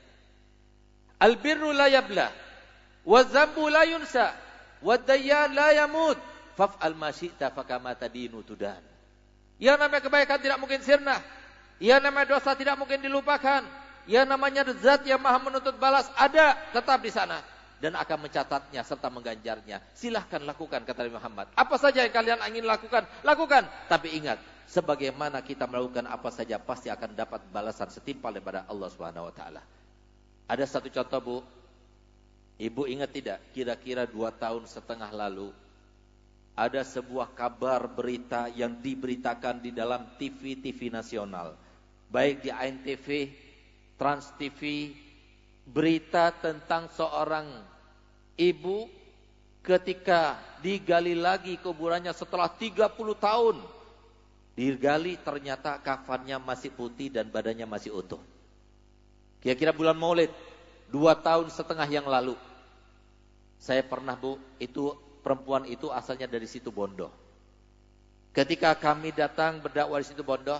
Albirru la Wazambu la yunsa Wadaya la yamud. faf'al ma syi'ta fakama tadinu tudan. Ia namanya kebaikan tidak mungkin sirna. ia namanya dosa tidak mungkin dilupakan. ia namanya zat yang maha menuntut balas ada tetap di sana dan akan mencatatnya serta mengganjarnya. Silahkan lakukan kata Nabi Muhammad. Apa saja yang kalian ingin lakukan, lakukan. Tapi ingat, sebagaimana kita melakukan apa saja pasti akan dapat balasan setimpal daripada Allah Subhanahu wa taala. Ada satu contoh Bu Ibu ingat tidak, kira-kira dua tahun setengah lalu, ada sebuah kabar berita yang diberitakan di dalam TV-TV nasional. Baik di ANTV, Trans TV, berita tentang seorang ibu ketika digali lagi kuburannya setelah 30 tahun. Digali ternyata kafannya masih putih dan badannya masih utuh. Kira-kira bulan Maulid, dua tahun setengah yang lalu. Saya pernah bu, itu perempuan itu asalnya dari situ Bondo. Ketika kami datang berdakwah di situ Bondo,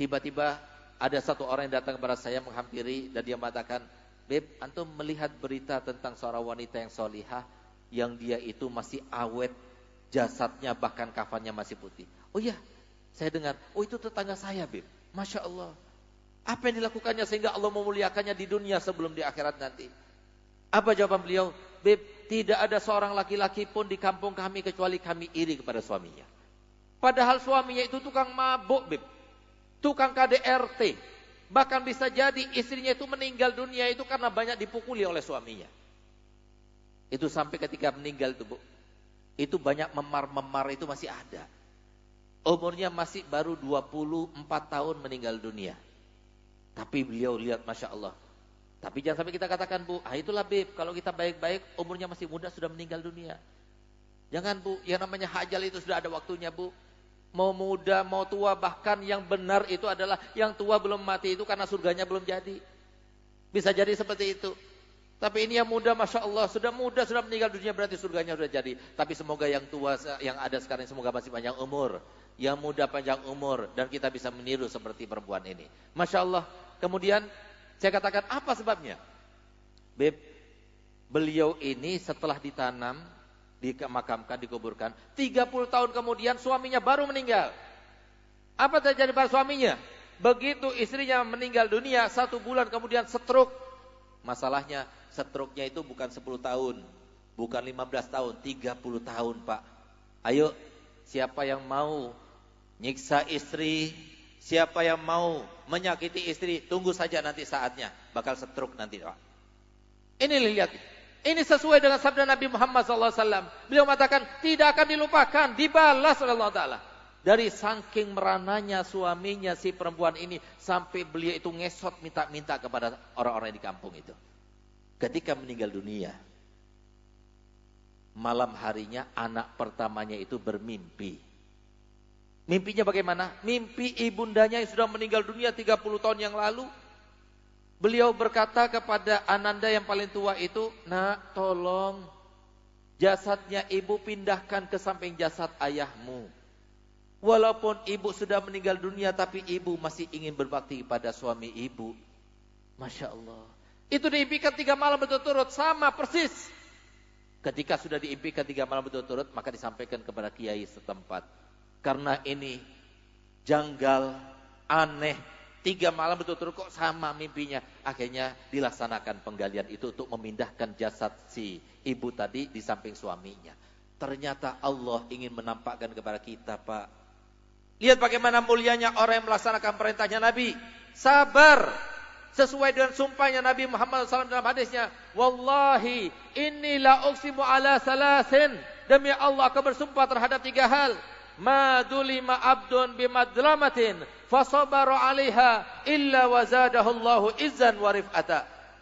tiba-tiba ada satu orang yang datang kepada saya menghampiri dan dia mengatakan, Beb, antum melihat berita tentang seorang wanita yang solihah yang dia itu masih awet jasadnya bahkan kafannya masih putih. Oh iya, saya dengar. Oh itu tetangga saya, Beb. Masya Allah. Apa yang dilakukannya sehingga Allah memuliakannya di dunia sebelum di akhirat nanti? Apa jawaban beliau? Beb, tidak ada seorang laki-laki pun di kampung kami kecuali kami iri kepada suaminya. Padahal suaminya itu tukang mabuk, Beb. Tukang KDRT. Bahkan bisa jadi istrinya itu meninggal dunia itu karena banyak dipukuli oleh suaminya. Itu sampai ketika meninggal itu, Bu. Itu banyak memar-memar itu masih ada. Umurnya masih baru 24 tahun meninggal dunia. Tapi beliau lihat Masya Allah tapi jangan sampai kita katakan bu, ah itulah bib, kalau kita baik-baik umurnya masih muda sudah meninggal dunia. Jangan bu, yang namanya hajal itu sudah ada waktunya bu. Mau muda, mau tua, bahkan yang benar itu adalah yang tua belum mati itu karena surganya belum jadi. Bisa jadi seperti itu. Tapi ini yang muda, masya Allah, sudah muda, sudah meninggal dunia, berarti surganya sudah jadi. Tapi semoga yang tua, yang ada sekarang, semoga masih panjang umur. Yang muda panjang umur, dan kita bisa meniru seperti perempuan ini. Masya Allah, kemudian saya katakan apa sebabnya? Beb, beliau ini setelah ditanam, dimakamkan, dikuburkan, 30 tahun kemudian suaminya baru meninggal. Apa terjadi pada suaminya? Begitu istrinya meninggal dunia, satu bulan kemudian stroke. Masalahnya, stroke-nya itu bukan 10 tahun, bukan 15 tahun, 30 tahun, Pak. Ayo, siapa yang mau nyiksa istri, Siapa yang mau menyakiti istri, tunggu saja nanti saatnya. Bakal setruk nanti. Pak. Ini lihat. Ini sesuai dengan sabda Nabi Muhammad SAW. Beliau mengatakan, tidak akan dilupakan, dibalas oleh Allah Ta'ala. Dari saking merananya suaminya si perempuan ini, sampai beliau itu ngesot minta-minta kepada orang-orang di kampung itu. Ketika meninggal dunia, malam harinya anak pertamanya itu bermimpi Mimpinya bagaimana? Mimpi ibundanya yang sudah meninggal dunia 30 tahun yang lalu. Beliau berkata kepada Ananda yang paling tua itu, Nak, tolong jasadnya ibu pindahkan ke samping jasad ayahmu. Walaupun ibu sudah meninggal dunia, tapi ibu masih ingin berbakti kepada suami ibu. Masya Allah. Itu diimpikan tiga malam berturut-turut, sama persis. Ketika sudah diimpikan tiga malam berturut-turut, maka disampaikan kepada kiai setempat. Karena ini janggal, aneh, tiga malam betul-betul kok sama mimpinya. Akhirnya dilaksanakan penggalian itu untuk memindahkan jasad si ibu tadi di samping suaminya. Ternyata Allah ingin menampakkan kepada kita, Pak. Lihat bagaimana mulianya orang yang melaksanakan perintahnya Nabi. Sabar. Sesuai dengan sumpahnya Nabi Muhammad SAW dalam hadisnya. Wallahi, inilah uksimu ala salasin. Demi Allah, aku bersumpah terhadap tiga hal ma abdun bimadlamatin fasabara 'alaiha illa wazadahu Allahu izzan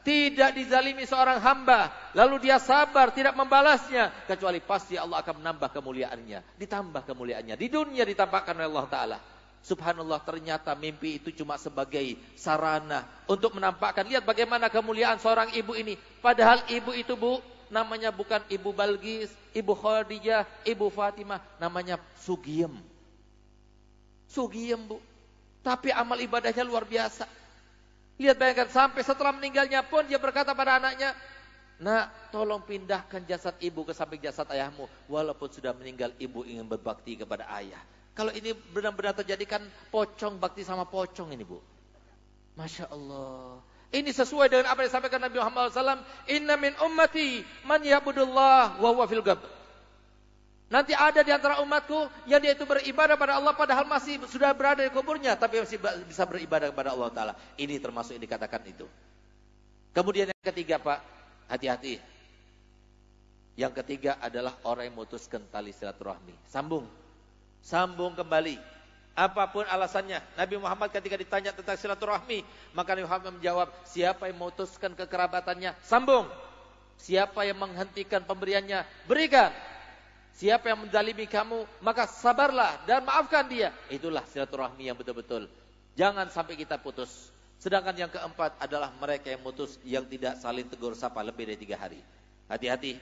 Tidak dizalimi seorang hamba lalu dia sabar tidak membalasnya kecuali pasti Allah akan menambah kemuliaannya, ditambah kemuliaannya. Di dunia ditampakkan oleh Allah taala. Subhanallah ternyata mimpi itu cuma sebagai sarana untuk menampakkan lihat bagaimana kemuliaan seorang ibu ini. Padahal ibu itu Bu namanya bukan Ibu Balgis, Ibu Khadijah, Ibu Fatimah, namanya Sugiem. Sugiem, Bu. Tapi amal ibadahnya luar biasa. Lihat bayangkan sampai setelah meninggalnya pun dia berkata pada anaknya, Nak, tolong pindahkan jasad ibu ke samping jasad ayahmu. Walaupun sudah meninggal, ibu ingin berbakti kepada ayah. Kalau ini benar-benar terjadi kan pocong bakti sama pocong ini, Bu. Masya Allah. Ini sesuai dengan apa yang disampaikan Nabi Muhammad SAW. Inna min ummati man yabudullah wa huwa fil gabr. Nanti ada di antara umatku yang dia itu beribadah pada Allah padahal masih sudah berada di kuburnya tapi masih bisa beribadah kepada Allah taala. Ini termasuk yang dikatakan itu. Kemudian yang ketiga, Pak, hati-hati. Yang ketiga adalah orang yang memutuskan tali silaturahmi. Sambung. Sambung kembali. Apapun alasannya, Nabi Muhammad ketika ditanya tentang silaturahmi, maka Nabi Muhammad menjawab, siapa yang memutuskan kekerabatannya, sambung. Siapa yang menghentikan pemberiannya, berikan. Siapa yang mendalimi kamu, maka sabarlah dan maafkan dia. Itulah silaturahmi yang betul-betul. Jangan sampai kita putus. Sedangkan yang keempat adalah mereka yang putus yang tidak saling tegur sapa lebih dari tiga hari. Hati-hati.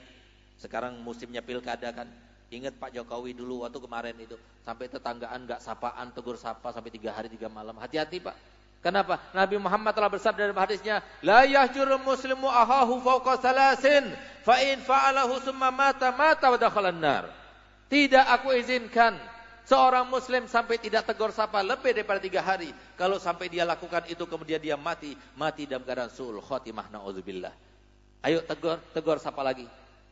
Sekarang musimnya pilkada kan. Ingat Pak Jokowi dulu waktu kemarin itu sampai tetanggaan nggak sapaan tegur sapa sampai tiga hari tiga malam. Hati-hati Pak. Kenapa? Nabi Muhammad telah bersabda dalam hadisnya, "La yahjurul muslimu ahahu fawqa salasin, fa in fa'alahu summa mata mata wa dakhala nar." Tidak aku izinkan seorang muslim sampai tidak tegur sapa lebih daripada tiga hari. Kalau sampai dia lakukan itu kemudian dia mati, mati dalam keadaan suul khatimah na'udzubillah. Ayo tegur, tegur sapa lagi.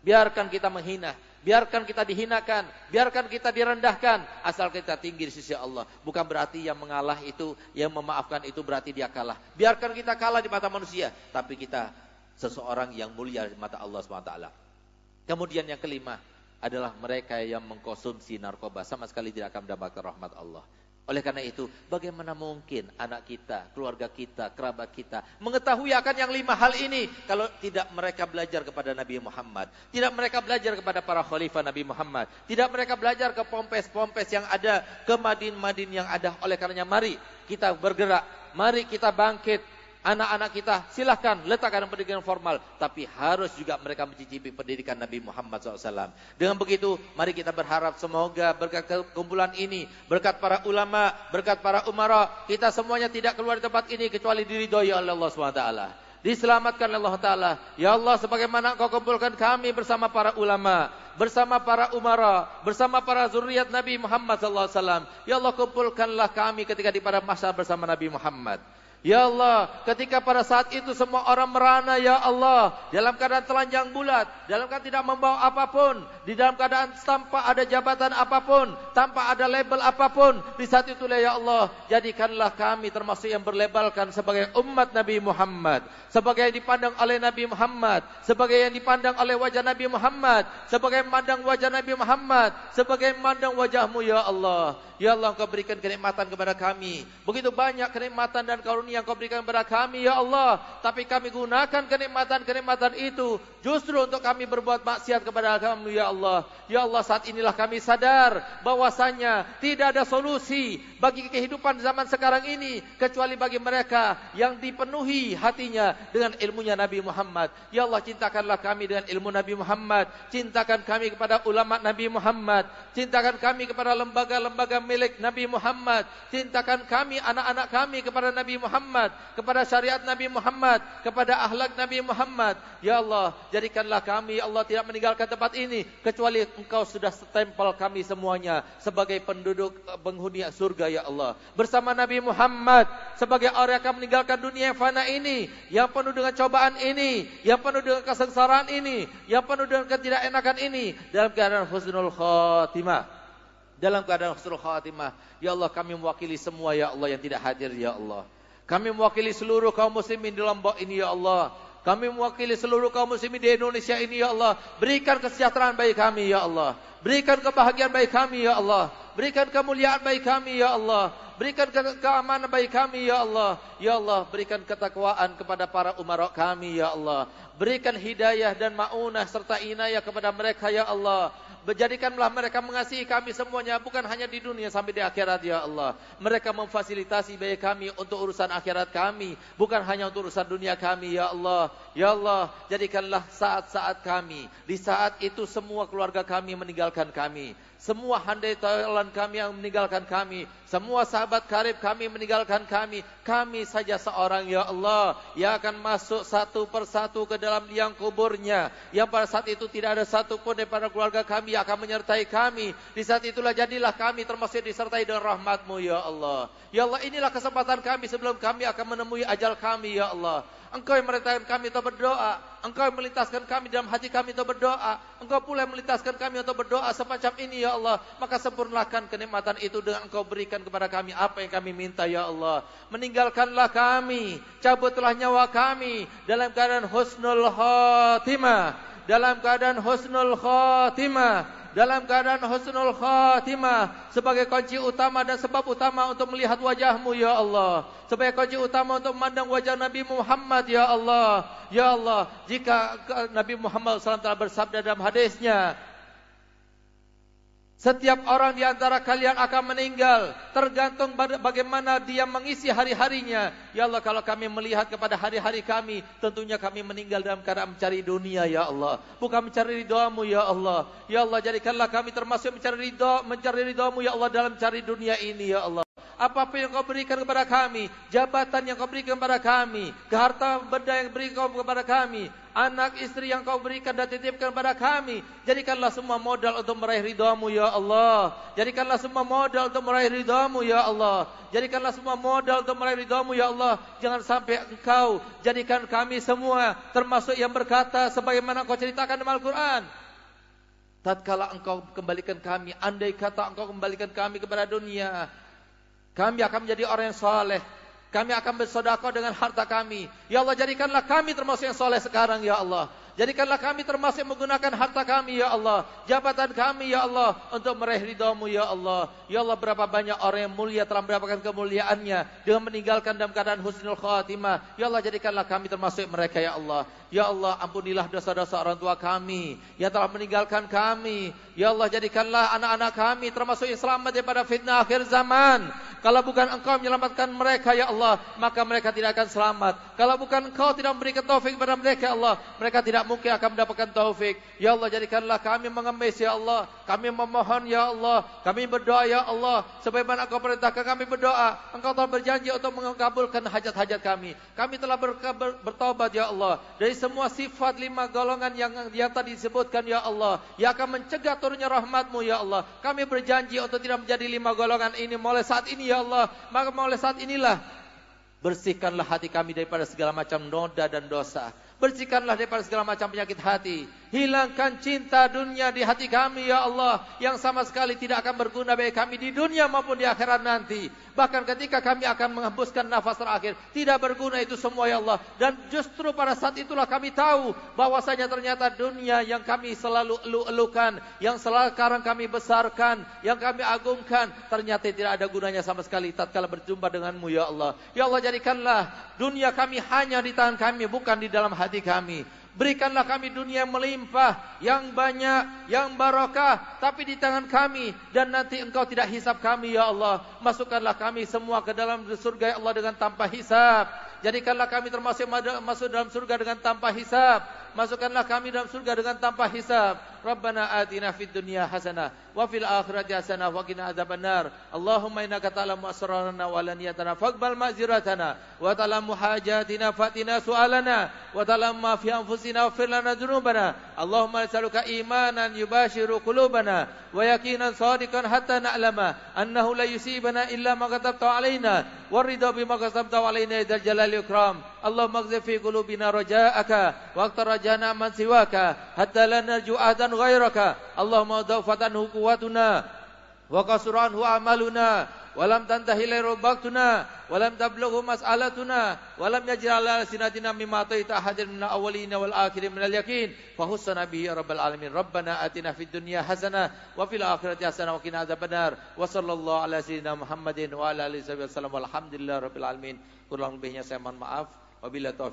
Biarkan kita menghina, biarkan kita dihinakan, biarkan kita direndahkan, asal kita tinggi di sisi Allah. Bukan berarti yang mengalah itu, yang memaafkan itu berarti dia kalah. Biarkan kita kalah di mata manusia, tapi kita seseorang yang mulia di mata Allah SWT. Kemudian yang kelima adalah mereka yang mengkonsumsi narkoba sama sekali tidak akan mendapatkan rahmat Allah. Oleh karena itu, bagaimana mungkin anak kita, keluarga kita, kerabat kita mengetahui akan yang lima hal ini kalau tidak mereka belajar kepada Nabi Muhammad, tidak mereka belajar kepada para khalifah Nabi Muhammad, tidak mereka belajar ke pompes-pompes yang ada, ke madin-madin yang ada. Oleh karenanya mari kita bergerak, mari kita bangkit, anak-anak kita silahkan letakkan pendidikan formal, tapi harus juga mereka mencicipi pendidikan Nabi Muhammad SAW. Dengan begitu, mari kita berharap semoga berkat kumpulan ini, berkat para ulama, berkat para umara, kita semuanya tidak keluar dari tempat ini kecuali diridhoi oleh Allah SWT. Diselamatkan oleh Allah Ta'ala. Ya Allah, sebagaimana engkau kumpulkan kami bersama para ulama, bersama para umara, bersama para zuriat Nabi Muhammad SAW. Ya Allah kumpulkanlah kami ketika di padang mahsyar bersama Nabi Muhammad. Ya Allah, ketika pada saat itu semua orang merana, Ya Allah, dalam keadaan telanjang bulat, dalam keadaan tidak membawa apapun, di dalam keadaan tanpa ada jabatan apapun, tanpa ada label apapun, di saat itulah Ya Allah, jadikanlah kami termasuk yang berlabelkan sebagai umat Nabi Muhammad, sebagai yang dipandang oleh Nabi Muhammad, sebagai yang dipandang oleh wajah Nabi Muhammad, sebagai yang memandang wajah Nabi Muhammad, sebagai yang memandang wajahmu Ya Allah. Ya Allah engkau berikan kenikmatan kepada kami. Begitu banyak kenikmatan dan karunia yang kau berikan kepada kami ya Allah. Tapi kami gunakan kenikmatan-kenikmatan itu justru untuk kami berbuat maksiat kepada kamu ya Allah. Ya Allah saat inilah kami sadar bahwasanya tidak ada solusi bagi kehidupan zaman sekarang ini. Kecuali bagi mereka yang dipenuhi hatinya dengan ilmunya Nabi Muhammad. Ya Allah cintakanlah kami dengan ilmu Nabi Muhammad. Cintakan kami kepada ulama Nabi Muhammad. Cintakan kami kepada lembaga-lembaga milik Nabi Muhammad. Cintakan kami, anak-anak kami kepada Nabi Muhammad. Kepada syariat Nabi Muhammad. Kepada ahlak Nabi Muhammad. Ya Allah, jadikanlah kami, ya Allah tidak meninggalkan tempat ini. Kecuali engkau sudah setempel kami semuanya. Sebagai penduduk eh, penghuni surga ya Allah. Bersama Nabi Muhammad. Sebagai orang yang akan meninggalkan dunia yang fana ini. Yang penuh dengan cobaan ini. Yang penuh dengan kesengsaraan ini. Yang penuh dengan ketidakenakan ini. Dalam keadaan husnul khotimah. dalam keadaan husnul khatimah. Ya Allah, kami mewakili semua ya Allah yang tidak hadir ya Allah. Kami mewakili seluruh kaum muslimin di Lombok ini ya Allah. Kami mewakili seluruh kaum muslimin di Indonesia ini ya Allah. Berikan kesejahteraan bagi kami ya Allah. Berikan kebahagiaan bagi kami ya Allah. Berikan kemuliaan bagi kami ya Allah berikan keamanan bagi kami ya Allah ya Allah berikan ketakwaan kepada para umarok kami ya Allah berikan hidayah dan maunah serta inayah kepada mereka ya Allah Berjadikanlah mereka mengasihi kami semuanya bukan hanya di dunia sampai di akhirat ya Allah. Mereka memfasilitasi bagi kami untuk urusan akhirat kami bukan hanya untuk urusan dunia kami ya Allah. Ya Allah, jadikanlah saat-saat kami di saat itu semua keluarga kami meninggalkan kami. Semua handai tolan kami yang meninggalkan kami. Semua sahabat karib kami meninggalkan kami. Kami saja seorang ya Allah. Yang akan masuk satu persatu ke dalam liang kuburnya. Yang pada saat itu tidak ada satupun daripada keluarga kami yang akan menyertai kami. Di saat itulah jadilah kami termasuk disertai dengan rahmatmu ya Allah. Ya Allah inilah kesempatan kami sebelum kami akan menemui ajal kami ya Allah. Engkau yang menyertai kami untuk berdoa. Engkau yang melintaskan kami dalam hati kami untuk berdoa. Engkau pula yang melintaskan kami untuk berdoa semacam ini ya Allah. Maka sempurnakan kenikmatan itu dengan engkau berikan kepada kami apa yang kami minta ya Allah. Meninggalkanlah kami. Cabutlah nyawa kami. Dalam keadaan husnul khatimah. Dalam keadaan husnul khatimah. dalam keadaan husnul khatimah sebagai kunci utama dan sebab utama untuk melihat wajahmu ya Allah sebagai kunci utama untuk memandang wajah Nabi Muhammad ya Allah ya Allah jika Nabi Muhammad SAW telah bersabda dalam hadisnya setiap orang di antara kalian akan meninggal tergantung bagaimana dia mengisi hari-harinya. Ya Allah kalau kami melihat kepada hari-hari kami, tentunya kami meninggal dalam keadaan mencari dunia ya Allah. Bukan mencari ridhamu ya Allah. Ya Allah jadikanlah kami termasuk mencari ridha, mencari ridhamu ya Allah dalam cari dunia ini ya Allah. Apapun yang kau berikan kepada kami, jabatan yang kau berikan kepada kami, keharta benda yang berikan kepada kami, anak istri yang kau berikan dan titipkan kepada kami. Jadikanlah semua modal untuk meraih ridhamu ya Allah. Jadikanlah semua modal untuk meraih ridhamu ya Allah. Jadikanlah semua modal untuk meraih ridhamu ya Allah. Allah, jangan sampai engkau jadikan kami semua termasuk yang berkata sebagaimana engkau ceritakan dalam Al-Quran. Tatkala engkau kembalikan kami, andai kata engkau kembalikan kami kepada dunia, kami akan menjadi orang yang saleh. Kami akan bersodakoh dengan harta kami. Ya Allah jadikanlah kami termasuk yang soleh sekarang ya Allah. Jadikanlah kami termasuk menggunakan harta kami ya Allah, jabatan kami ya Allah untuk meraih ridhamu ya Allah. Ya Allah berapa banyak orang yang mulia telah mendapatkan kemuliaannya dengan meninggalkan dalam keadaan husnul khatimah. Ya Allah jadikanlah kami termasuk mereka ya Allah. Ya Allah ampunilah dosa-dosa orang tua kami yang telah meninggalkan kami. Ya Allah jadikanlah anak-anak kami termasuk yang selamat daripada fitnah akhir zaman. Kalau bukan engkau menyelamatkan mereka ya Allah, maka mereka tidak akan selamat. Kalau bukan engkau tidak memberikan taufik kepada mereka ya Allah, mereka tidak tidak mungkin akan mendapatkan taufik. Ya Allah jadikanlah kami mengemis ya Allah. Kami memohon ya Allah. Kami berdoa ya Allah. Sebagaimana Engkau perintahkan kami berdoa. Engkau telah berjanji untuk mengabulkan hajat-hajat kami. Kami telah ber, ber, bertobat ya Allah. Dari semua sifat lima golongan yang yang tadi disebutkan ya Allah. Yang akan mencegah turunnya rahmatmu ya Allah. Kami berjanji untuk tidak menjadi lima golongan ini mulai saat ini ya Allah. Maka mulai saat inilah Bersihkanlah hati kami daripada segala macam noda dan dosa. Bersihkanlah daripada segala macam penyakit hati. Hilangkan cinta dunia di hati kami ya Allah yang sama sekali tidak akan berguna bagi kami di dunia maupun di akhirat nanti. Bahkan ketika kami akan menghembuskan nafas terakhir, tidak berguna itu semua ya Allah. Dan justru pada saat itulah kami tahu bahwasanya ternyata dunia yang kami selalu elu-elukan, yang selalu sekarang kami besarkan, yang kami agungkan, ternyata tidak ada gunanya sama sekali tatkala berjumpa denganmu ya Allah. Ya Allah jadikanlah dunia kami hanya di tangan kami bukan di dalam hati kami. Berikanlah kami dunia melimpah Yang banyak, yang barakah, Tapi di tangan kami Dan nanti engkau tidak hisap kami ya Allah Masukkanlah kami semua ke dalam surga ya Allah Dengan tanpa hisap Jadikanlah kami termasuk masuk dalam surga dengan tanpa hisap Masukkanlah kami dalam surga dengan tanpa hisap ربنا آتنا في الدنيا حسنة وفي الآخرة حسنة وقنا عذاب النار اللهم إنك تعلم أسرارنا وعلانيتنا فاقبل مأزرتنا وتعلم حاجاتنا فاتنا سؤالنا وتعلم ما في أنفسنا واغفر لنا ذنوبنا اللهم نسألك إيمانا يباشر قلوبنا ويقينا صادقا حتى نعلم أنه لا يصيبنا إلا ما كتبت علينا والرضا بما كتبت علينا يا ذا الجلال والإكرام اللهم اغزف في قلوبنا رجاءك واكثر رجانا من سواك حتى لا نرجو أحدا غيرك اللهم ضعفتنه قوتنا وقصر عنه عملنا ولم تنتهي إليه ربقتنا ولم تبلغه مسألتنا ولم يجعل على سنتنا مما أعطيت أحد من الأولين والآخرين من اليقين فخصنا به يا رب العالمين ربنا آتنا في الدنيا حسنة وفي الآخرة حسنة وقنا عذاب النار وصلى الله على سيدنا محمد وعلى آله وصحبه وسلم والحمد لله رب العالمين kurang lebihnya saya mohon maaf wabillahi taufiq